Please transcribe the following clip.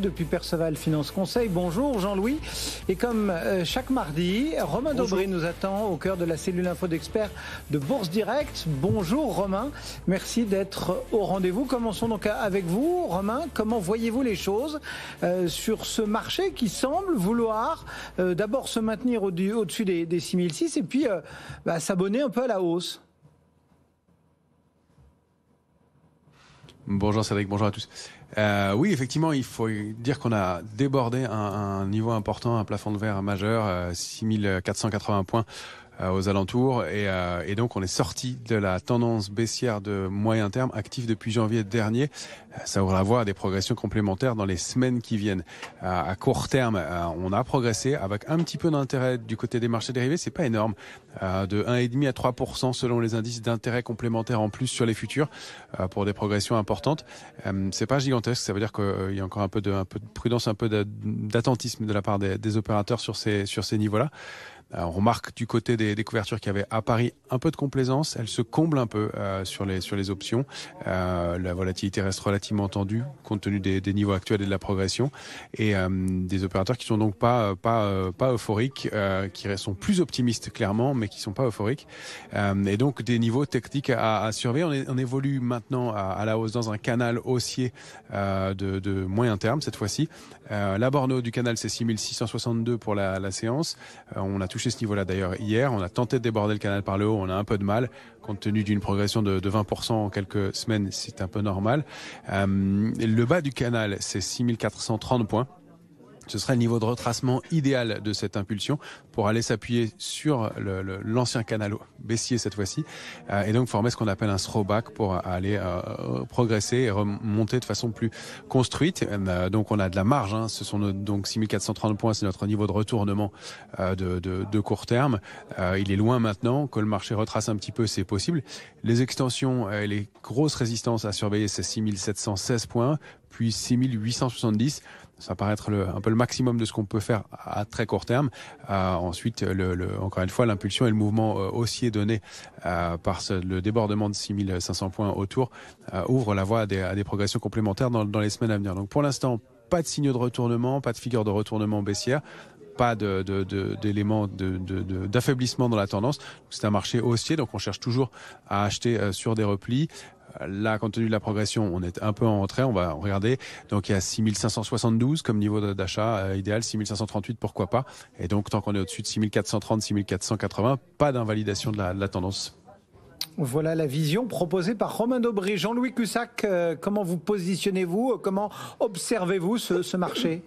Depuis Perceval Finance Conseil, bonjour Jean-Louis. Et comme euh, chaque mardi, Romain bonjour. nous attend au cœur de la cellule info d'experts de Bourse Direct. Bonjour Romain, merci d'être au rendez-vous. Commençons donc avec vous. Romain, comment voyez-vous les choses euh, sur ce marché qui semble vouloir euh, d'abord se maintenir au-dessus des, 6006 et puis bah, s'abonner un peu à la hausse Bonjour Cédric, bonjour à tous. Euh, oui, effectivement, il faut dire qu'on a débordé un, un, niveau important, un plafond de verre majeur, 6480 euh, points euh, aux alentours. Et, euh, et donc, on est sorti de la tendance baissière de moyen terme active depuis janvier dernier. Ça aura la à des progressions complémentaires dans les semaines qui viennent. à court terme, euh, on a progressé avec un petit peu d'intérêt du côté des marchés dérivés. C'est pas énorme, de 1,5 à 3% selon les indices d'intérêt complémentaires en plus sur les futurs pour des progressions importantes. C'est pas gigantesque. Ça veut dire qu'il y a encore un peu de, peu de prudence, un peu d'attentisme de la part des, des opérateurs sur ces sur ces niveaux-là. Euh, on remarque du côté des, couvertures qui avaient avait à Paris un peu de complaisance. Elle se comble un peu euh, sur, les, sur les options. Euh, la volatilité reste relativement tendue compte tenu des, niveaux actuels et de la progression. Et des opérateurs qui sont donc pas, pas, pas euphoriques, qui sont plus optimistes clairement, mais qui sont pas euphoriques. et donc des niveaux techniques à, surveiller. On, évolue maintenant à, la hausse dans un canal haussier de, de, moyen terme cette fois-ci. la borne du canal c'est 6662 pour la, la séance. on a touché ce niveau-là d'ailleurs hier. On a tenté de déborder le canal par le haut, on a un peu de mal. Compte tenu d'une progression de, 20% en quelques semaines, c'est un peu normal. Euh, le bas du canal, c'est 6430 points. Ce serait le niveau de retracement idéal de cette impulsion pour aller s'appuyer sur l'ancien canal baissier cette fois-ci euh, et donc former ce qu'on appelle un throwback pour aller euh, progresser et remonter de façon plus construite. Euh, donc on a de la marge, hein. ce sont nos, donc 6430 points, c'est notre niveau de retournement de, de, court terme. il est loin maintenant, que le marché retrace un petit peu, c'est possible. Les extensions et les grosses résistances à surveiller, c'est 6716 points, puis 6870. Ça paraît être le, un peu le maximum de ce qu'on peut faire à très court terme. Euh, ensuite, le, encore une fois, l'impulsion et le mouvement euh, haussier donné euh, par le débordement de 6500 points autour ouvre la voie à des, progressions complémentaires dans, les semaines à venir. Donc pour l'instant, pas de signaux de retournement, pas de figure de retournement baissière pas d'éléments de, d'affaiblissement dans la tendance. C'est un marché haussier, donc on cherche toujours à acheter sur des replis là, compte tenu de la progression, on est un peu en retrait. On va regarder. Donc il y a 6572 comme niveau d'achat euh, idéal, 6538 pourquoi pas. Et donc tant qu'on est au-dessus de 6430, 6480, pas d'invalidation de la, tendance. Voilà la vision proposée par Romain Daubry. Jean-Louis Cussac, euh, comment vous positionnez-vous Comment observez-vous ce marché